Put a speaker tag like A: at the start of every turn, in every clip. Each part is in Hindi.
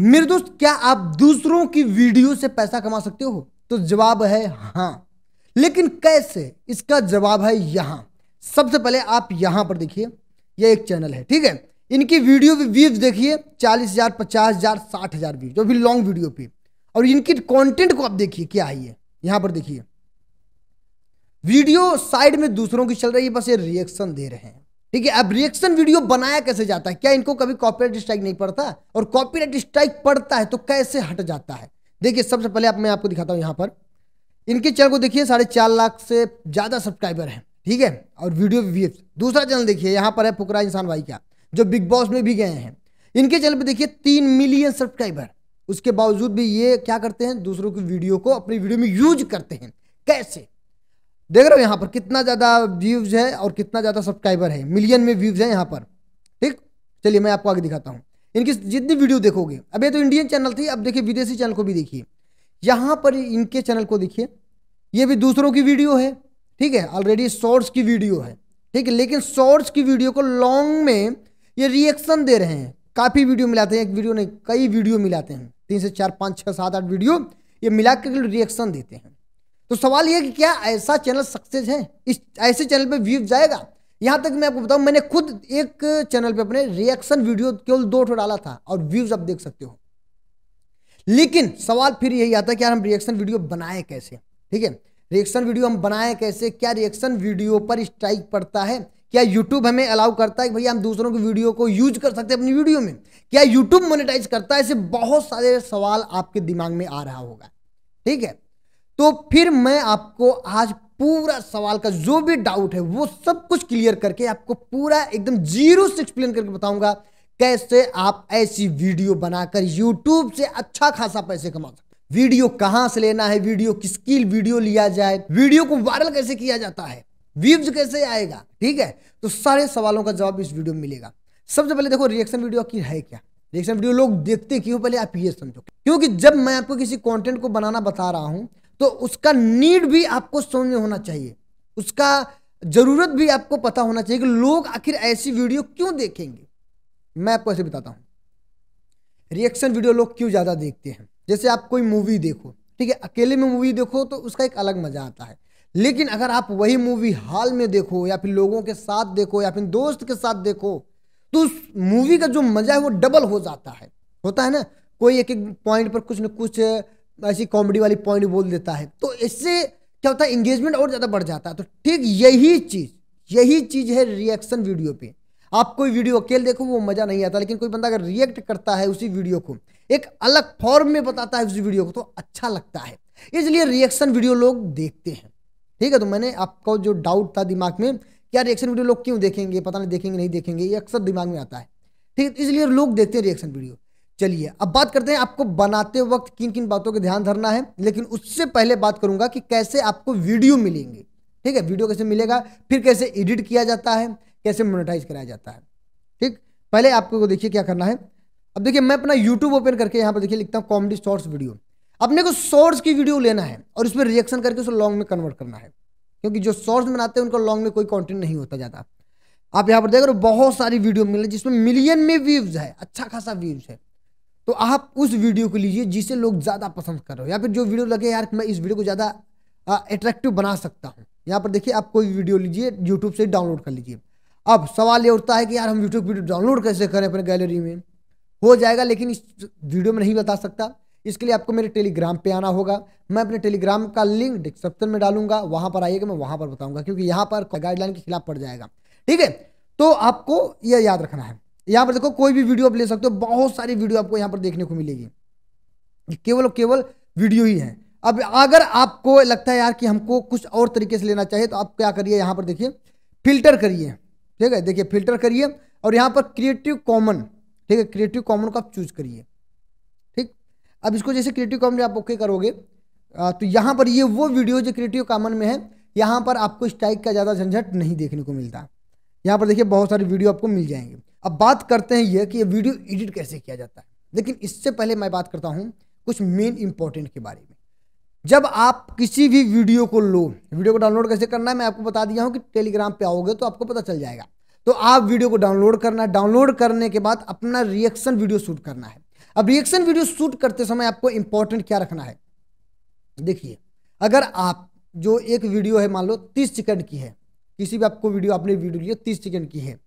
A: मेरे दोस्त क्या आप दूसरों की वीडियो से पैसा कमा सकते हो तो जवाब है हाँ लेकिन कैसे इसका जवाब है यहां सबसे पहले आप यहां पर देखिए यह एक चैनल है ठीक है इनकी वीडियो भी व्यूज देखिए चालीस हजार पचास हजार साठ हजार व्यूज जो भी लॉन्ग वीडियो पे और इनकी कंटेंट को आप देखिए क्या है ये यहां पर देखिए वीडियो साइड में दूसरों की चल रही है बस ये रिएक्शन दे रहे हैं ठीक है अब रिएक्शन वीडियो बनाया कैसे जाता है क्या इनको कभी कॉपीराइट स्ट्राइक नहीं पड़ता और कॉपीराइट स्ट्राइक पड़ता है तो कैसे हट जाता है देखिए सबसे पहले आप मैं आपको दिखाता हूं यहां पर इनके चैनल को देखिए साढ़े चार लाख से ज़्यादा सब्सक्राइबर हैं ठीक है और वीडियो भी दूसरा चैनल देखिए यहां पर है पुकरा इंसान भाई का जो बिग बॉस में भी गए हैं इनके चैनल पर देखिए तीन मिलियन सब्सक्राइबर उसके बावजूद भी ये क्या करते हैं दूसरों की वीडियो को अपनी वीडियो में यूज करते हैं कैसे देख रहे हो यहाँ पर कितना ज़्यादा व्यूज है और कितना ज़्यादा सब्सक्राइबर है मिलियन में व्यूज है यहाँ पर ठीक चलिए मैं आपको आगे दिखाता हूँ इनकी जितनी वीडियो देखोगे अब ये तो इंडियन चैनल थी अब देखिए विदेशी चैनल को भी देखिए यहाँ पर इनके चैनल को देखिए ये भी दूसरों की वीडियो है ठीक है ऑलरेडी शॉर्ट्स की वीडियो है ठीक है लेकिन शॉर्ट्स की वीडियो को लॉन्ग में ये रिएक्शन दे रहे हैं काफ़ी वीडियो मिलाते हैं एक वीडियो नहीं कई वीडियो मिलाते हैं तीन से चार पाँच छः सात आठ वीडियो ये मिला के रिएक्शन देते हैं तो सवाल यह कि क्या ऐसा चैनल सक्सेस है इस ऐसे चैनल पे व्यूज जाएगा यहां तक मैं आपको बताऊं मैंने खुद एक चैनल पे अपने रिएक्शन वीडियो केवल दो ठो डाला था और व्यूज आप देख सकते हो लेकिन सवाल फिर यही आता है कि यार हम रिएक्शन वीडियो बनाए कैसे ठीक है रिएक्शन वीडियो हम बनाए कैसे क्या रिएक्शन वीडियो पर स्ट्राइक पड़ता है क्या यूट्यूब हमें अलाउ करता है कि भैया हम दूसरों की वीडियो को यूज कर सकते हैं अपनी वीडियो में क्या यूट्यूब मोनिटाइज करता है ऐसे बहुत सारे सवाल आपके दिमाग में आ रहा होगा ठीक है तो फिर मैं आपको आज पूरा सवाल का जो भी डाउट है वो सब कुछ क्लियर करके आपको पूरा एकदम जीरो से एक्सप्लेन करके बताऊंगा कैसे आप ऐसी वीडियो बनाकर यूट्यूब से अच्छा खासा पैसे कमा सकते वीडियो कहां से लेना है वीडियो की वीडियो लिया जाए वीडियो को वायरल कैसे किया जाता है व्यूज कैसे आएगा ठीक है तो सारे सवालों का जवाब इस वीडियो में मिलेगा सबसे पहले देखो रिएक्शन वीडियो की है क्या रिएक्शन वीडियो लोग देखते क्यों पहले आप ये समझो क्योंकि जब मैं आपको किसी कंटेंट को बनाना बता रहा हूं तो उसका नीड भी आपको समझ में होना चाहिए उसका ज़रूरत भी आपको पता होना चाहिए कि लोग आखिर ऐसी वीडियो क्यों देखेंगे मैं आपको ऐसे बताता हूँ रिएक्शन वीडियो लोग क्यों ज़्यादा देखते हैं जैसे आप कोई मूवी देखो ठीक है अकेले में मूवी देखो तो उसका एक अलग मज़ा आता है लेकिन अगर आप वही मूवी हॉल में देखो या फिर लोगों के साथ देखो या फिर दोस्त के साथ देखो तो उस मूवी का जो मज़ा है वो डबल हो जाता है होता है ना कोई एक एक पॉइंट पर कुछ न कुछ ऐसी कॉमेडी वाली पॉइंट बोल देता है तो इससे क्या होता है इंगेजमेंट और ज़्यादा बढ़ जाता है तो ठीक यही चीज़ यही चीज़ है रिएक्शन वीडियो पे आप कोई वीडियो अकेले देखो वो मज़ा नहीं आता लेकिन कोई बंदा अगर रिएक्ट करता है उसी वीडियो को एक अलग फॉर्म में बताता है उसी वीडियो को तो अच्छा लगता है इसलिए रिएक्शन वीडियो लोग देखते हैं ठीक है तो मैंने आपका जो डाउट था दिमाग में क्या रिएक्शन वीडियो लोग क्यों देखेंगे पता नहीं देखेंगे नहीं देखेंगे ये अक्सर दिमाग में आता है ठीक है इसलिए लोग देखते हैं रिएक्शन वीडियो चलिए अब बात करते हैं आपको बनाते वक्त किन किन बातों का ध्यान धरना है लेकिन उससे पहले बात करूंगा कि कैसे आपको वीडियो मिलेंगे ठीक है वीडियो कैसे मिलेगा फिर कैसे एडिट किया जाता है कैसे मोनेटाइज कराया जाता है ठीक पहले आपको देखिए क्या करना है अब देखिए मैं अपना यूट्यूब ओपन करके यहाँ पर देखिए लिखता हूँ कॉमेडी शॉर्ट्स वीडियो अपने को शॉर्ट्स की वीडियो लेना है और उसमें रिएक्शन करके उसको लॉन्ग में कन्वर्ट करना है क्योंकि जो शॉर्ट्स बनाते हैं उनका लॉन्ग में कोई कॉन्टेंट नहीं होता ज़्यादा आप यहाँ पर देख रहे हो बहुत सारी वीडियो मिले जिसमें मिलियन में व्यूज है अच्छा खासा व्यूज है तो आप उस वीडियो को लीजिए जिसे लोग ज़्यादा पसंद कर रहे हो या फिर जो वीडियो लगे यार मैं इस वीडियो को ज़्यादा अट्रैक्टिव बना सकता हूँ यहाँ पर देखिए आप कोई वीडियो लीजिए यूट्यूब से डाउनलोड कर लीजिए अब सवाल ये उठता है कि यार हम यूट्यूब वीडियो डाउनलोड कैसे करें अपने गैलरी में हो जाएगा लेकिन इस वीडियो में नहीं बता सकता इसके लिए आपको मेरे टेलीग्राम पे आना होगा मैं अपने टेलीग्राम का लिंक डिस्क्रिप्शन में डालूंगा वहाँ पर आइएगा मैं वहाँ पर बताऊंगा क्योंकि यहाँ पर गाइडलाइन के खिलाफ पड़ जाएगा ठीक है तो आपको यह याद रखना है यहाँ पर देखो कोई भी वीडियो आप ले सकते हो बहुत सारी वीडियो आपको यहाँ पर देखने को मिलेगी केवल और केवल वीडियो ही है अब अगर आपको लगता है यार कि हमको कुछ और तरीके से लेना चाहिए तो आप क्या करिए यहाँ पर देखिए फिल्टर करिए ठीक है देखिए फिल्टर करिए और यहाँ पर क्रिएटिव कॉमन ठीक है क्रिएटिव कॉमन को आप चूज करिए ठीक अब इसको जैसे क्रिएटिव कॉमन आप ओके करोगे तो यहाँ पर ये वो वीडियो जो क्रिएटिव कॉमन में है यहाँ पर आपको स्ट्राइक का ज़्यादा झंझट नहीं देखने को मिलता यहाँ पर देखिए बहुत सारे वीडियो आपको मिल जाएंगे अब बात करते हैं यह कि यह वीडियो एडिट कैसे किया जाता है लेकिन इससे पहले मैं बात करता हूं कुछ मेन इंपॉर्टेंट के बारे में जब आप किसी भी वीडियो को लो वीडियो को डाउनलोड कैसे करना है मैं आपको बता दिया हूं कि टेलीग्राम पे आओगे तो आपको पता चल जाएगा तो आप वीडियो को डाउनलोड करना है डाउनलोड करने के बाद अपना रिएक्शन वीडियो शूट करना है अब रिएक्शन वीडियो शूट करते समय आपको इंपॉर्टेंट क्या रखना है देखिए अगर आप जो एक वीडियो है मान लो तीस सेकेंड की है किसी भी आपको वीडियो आपने वीडियो लिया तीस सेकेंड की है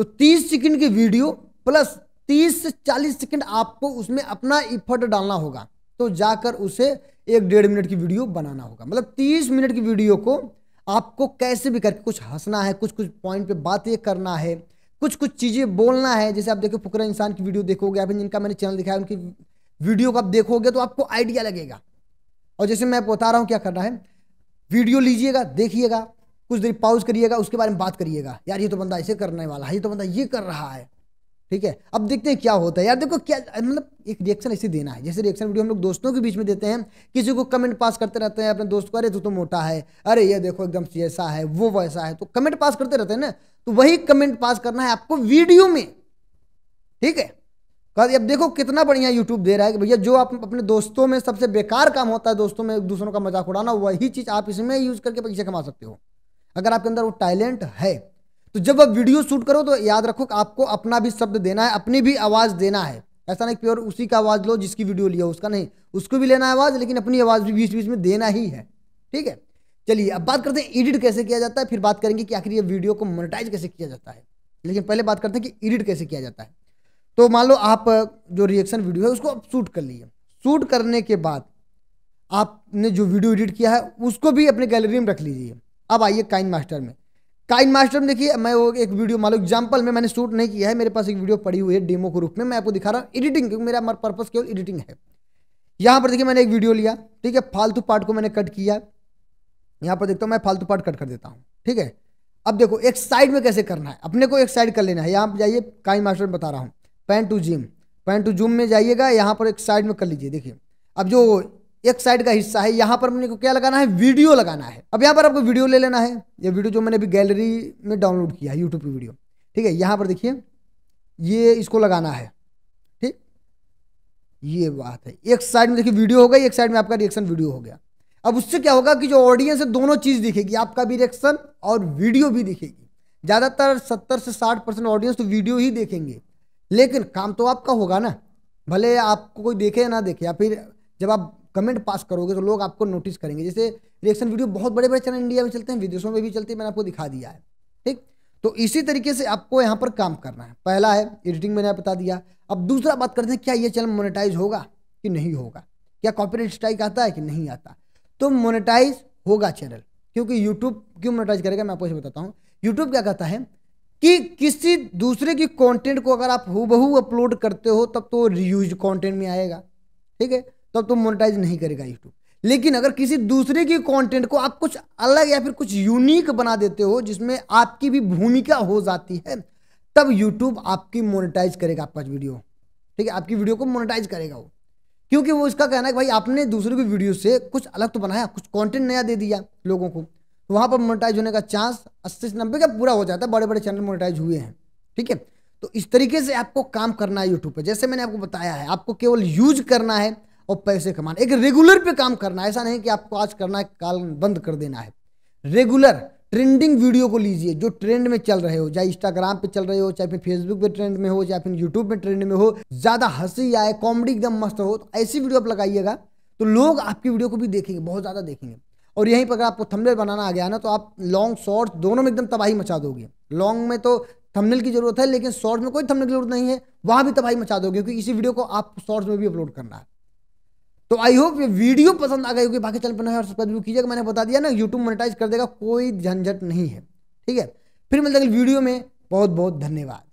A: तो 30 सेकंड की वीडियो प्लस 30 से 40 सेकंड आपको उसमें अपना इफर्ट डालना होगा तो जाकर उसे एक डेढ़ मिनट की वीडियो बनाना होगा मतलब 30 मिनट की वीडियो को आपको कैसे भी करके कुछ हंसना है कुछ कुछ पॉइंट पे बातें करना है कुछ कुछ चीज़ें बोलना है जैसे आप देखो फुकरा इंसान की वीडियो देखोगे या फिर जिनका मैंने चैनल दिखाया उनकी वीडियो को आप देखोगे तो आपको आइडिया लगेगा और जैसे मैं बता रहा हूँ क्या करना है वीडियो लीजिएगा देखिएगा कुछ देर पॉज करिएगा उसके बारे में बात करिएगा यार ये तो बंदा ऐसे करने वाला है ये तो बंदा ये कर रहा है ठीक है अब देखते हैं क्या होता है यार देखो क्या मतलब एक रिएक्शन ऐसे देना है जैसे रिएक्शन वीडियो हम लोग दोस्तों के बीच में देते हैं किसी को कमेंट पास करते रहते हैं अपने दोस्त को अरे तू तो मोटा है अरे ये देखो एकदम ऐसा है वो वैसा है तो कमेंट पास करते रहते हैं ना तो वही कमेंट पास करना है आपको वीडियो में ठीक है अब देखो कितना बढ़िया यूट्यूब दे रहा है कि भैया जो आप अपने दोस्तों में सबसे बेकार काम होता है दोस्तों में दूसरों का मजाक उड़ाना वही चीज़ आप इसमें यूज करके पैसे कमा सकते हो अगर आपके अंदर वो टैलेंट है तो जब आप वीडियो शूट करो तो याद रखो कि आपको अपना भी शब्द देना है अपनी भी आवाज़ देना है ऐसा नहीं प्योर उसी का आवाज़ लो जिसकी वीडियो लिया उसका नहीं उसको भी लेना है आवाज़ लेकिन अपनी आवाज़ भी बीच बीच में देना ही है ठीक है चलिए अब बात करते हैं एडिट कैसे किया जाता है फिर बात करेंगे कि आखिर ये वीडियो को मोनेटाइज कैसे किया जाता है लेकिन पहले बात करते हैं कि एडिट कैसे किया जाता है तो मान लो आप जो रिएक्शन वीडियो है उसको आप शूट कर लिए शूट करने के बाद आपने जो वीडियो एडिट किया है उसको भी अपने गैलरी में रख लीजिए अब आइए काइन मास्टर में काइन मास्टर में देखिए मैं वो एक वीडियो मान लो एग्जाम्पल में मैंने शूट नहीं किया है मेरे पास एक वीडियो पड़ी हुई है डेमो के रूप में मैं आपको दिखा रहा हूँ एडिटिंग क्योंकि मेरा पर्पस केवल एडिटिंग है यहाँ पर देखिए मैंने एक वीडियो लिया ठीक है फालतू पार्ट को मैंने कट किया यहाँ पर देखता हूँ मैं फालतू पार्ट कट कर देता हूँ ठीक है अब देखो एक साइड में कैसे करना है अपने को एक साइड कर लेना है यहाँ पर जाइए काइन मास्टर में बता रहा हूँ pan to zoom pan to zoom में जाइएगा यहाँ पर एक साइड में कर लीजिए देखिए अब जो एक साइड का हिस्सा है यहां पर मैंने को क्या लगाना है वीडियो लगाना है अब यहां पर आपको वीडियो ले लेना है ये वीडियो जो मैंने अभी गैलरी में डाउनलोड किया है यूट्यूब की वीडियो ठीक है यहां पर देखिए ये इसको लगाना है ठीक ये बात है एक साइड में देखिए वीडियो हो गई एक साइड में आपका रिएक्शन वीडियो हो गया अब उससे क्या होगा कि जो ऑडियंस है दोनों चीज़ दिखेगी आपका भी रिएक्शन और वीडियो भी दिखेगी ज़्यादातर सत्तर से साठ परसेंट ऑडियंस तो वीडियो ही देखेंगे लेकिन काम तो आपका होगा ना भले आपको कोई देखे या ना देखे या फिर जब आप कमेंट पास करोगे तो लोग आपको नोटिस करेंगे जैसे रिएक्शन वीडियो बहुत बड़े बड़े चैनल इंडिया में चलते हैं विदेशों में भी चलते हैं मैंने आपको दिखा दिया है ठीक तो इसी तरीके से आपको यहाँ पर काम करना है पहला है एडिटिंग मैंने बता दिया अब दूसरा बात करते हैं क्या ये चैनल मोनेटाइज होगा कि नहीं होगा क्या कॉपीराइट स्ट्राइक आता है कि नहीं आता तो मोनेटाइज होगा चैनल क्योंकि यूट्यूब क्यों मोनेटाइज करेगा मैं आपको बताता हूँ यूट्यूब क्या कहता है कि किसी दूसरे की कंटेंट को अगर आप हूबहू अपलोड करते हो तब तो रियूज कंटेंट में आएगा ठीक है तब तो मोनेटाइज नहीं करेगा यूट्यूब लेकिन अगर किसी दूसरे के कंटेंट को आप कुछ अलग या फिर कुछ यूनिक बना देते हो जिसमें आपकी भी भूमिका हो जाती है तब यूट्यूब आपकी मोनेटाइज करेगा आपका वीडियो ठीक है आपकी वीडियो को मोनेटाइज करेगा वो क्योंकि वो इसका कहना है भाई आपने दूसरे की वीडियो से कुछ अलग तो बनाया कुछ कॉन्टेंट नया दे दिया लोगों को तो वहाँ पर मोनिटाइज होने का चांस अस्सी से नब्बे का पूरा हो जाता है बड़े बड़े चैनल मोनिटाइज हुए हैं ठीक है तो इस तरीके से आपको काम करना है यूट्यूब पर जैसे मैंने आपको बताया है आपको केवल यूज करना है और पैसे कमाना एक रेगुलर पे काम करना ऐसा नहीं कि आपको आज करना है काल बंद कर देना है रेगुलर ट्रेंडिंग वीडियो को लीजिए जो ट्रेंड में चल रहे हो चाहे इंस्टाग्राम पे चल रहे हो चाहे फिर फेसबुक पे ट्रेंड में हो चाहे फिर यूट्यूब पे ट्रेंड में हो ज़्यादा हंसी आए कॉमेडी एकदम मस्त हो तो ऐसी वीडियो आप लगाइएगा तो लोग आपकी वीडियो को भी देखेंगे बहुत ज़्यादा देखेंगे और यहीं पर अगर आपको थंबनेल बनाना आ गया ना तो आप लॉन्ग शॉर्ट दोनों में एकदम तबाही मचा दोगे लॉन्ग में तो थंबनेल की जरूरत है लेकिन शॉर्ट में कोई थंबनेल की जरूरत नहीं है वहाँ भी तबाही मचा दोगे क्योंकि इसी वीडियो को आप शॉर्ट्स में भी अपलोड करना है तो आई होप ये वीडियो पसंद आ गई होगी बाकी चैनल पर है और सब्सक्राइब कीजिएगा मैंने बता दिया ना यूट्यूब मोनेटाइज कर देगा कोई झंझट नहीं है ठीक है फिर मिलते वीडियो में बहुत बहुत धन्यवाद